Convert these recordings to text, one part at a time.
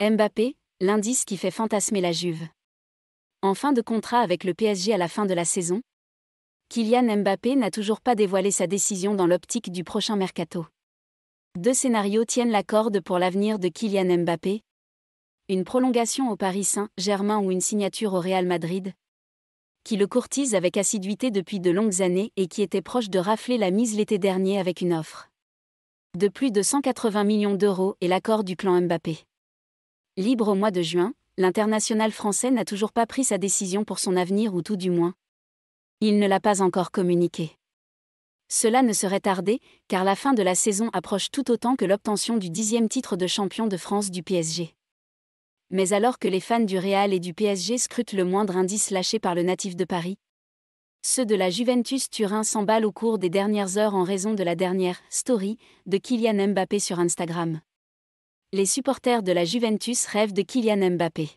Mbappé, l'indice qui fait fantasmer la Juve. En fin de contrat avec le PSG à la fin de la saison Kylian Mbappé n'a toujours pas dévoilé sa décision dans l'optique du prochain mercato. Deux scénarios tiennent la corde pour l'avenir de Kylian Mbappé. Une prolongation au Paris Saint-Germain ou une signature au Real Madrid, qui le courtise avec assiduité depuis de longues années et qui était proche de rafler la mise l'été dernier avec une offre de plus de 180 millions d'euros et l'accord du clan Mbappé. Libre au mois de juin, l'international français n'a toujours pas pris sa décision pour son avenir ou tout du moins. Il ne l'a pas encore communiqué. Cela ne serait tardé, car la fin de la saison approche tout autant que l'obtention du dixième titre de champion de France du PSG. Mais alors que les fans du Real et du PSG scrutent le moindre indice lâché par le natif de Paris, ceux de la Juventus Turin s'emballent au cours des dernières heures en raison de la dernière story de Kylian Mbappé sur Instagram. Les supporters de la Juventus rêvent de Kylian Mbappé.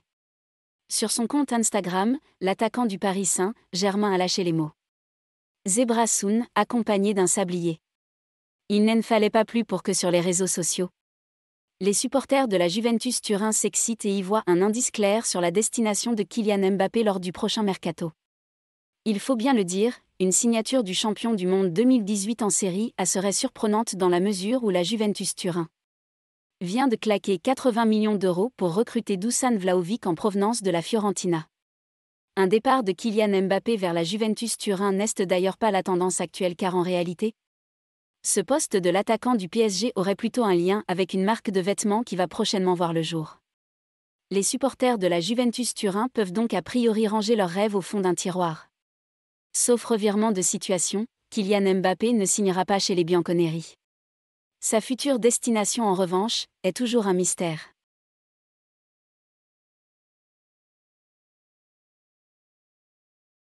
Sur son compte Instagram, l'attaquant du Paris Saint-Germain a lâché les mots. Zebra Soon, accompagné d'un sablier. Il n'en fallait pas plus pour que sur les réseaux sociaux. Les supporters de la Juventus Turin s'excitent et y voient un indice clair sur la destination de Kylian Mbappé lors du prochain mercato. Il faut bien le dire, une signature du champion du monde 2018 en série A serait surprenante dans la mesure où la Juventus Turin vient de claquer 80 millions d'euros pour recruter Dusan Vlaovic en provenance de la Fiorentina. Un départ de Kylian Mbappé vers la Juventus Turin n'est d'ailleurs pas la tendance actuelle car en réalité, ce poste de l'attaquant du PSG aurait plutôt un lien avec une marque de vêtements qui va prochainement voir le jour. Les supporters de la Juventus Turin peuvent donc a priori ranger leurs rêves au fond d'un tiroir. Sauf revirement de situation, Kylian Mbappé ne signera pas chez les Bianconeri. Sa future destination en revanche, est toujours un mystère.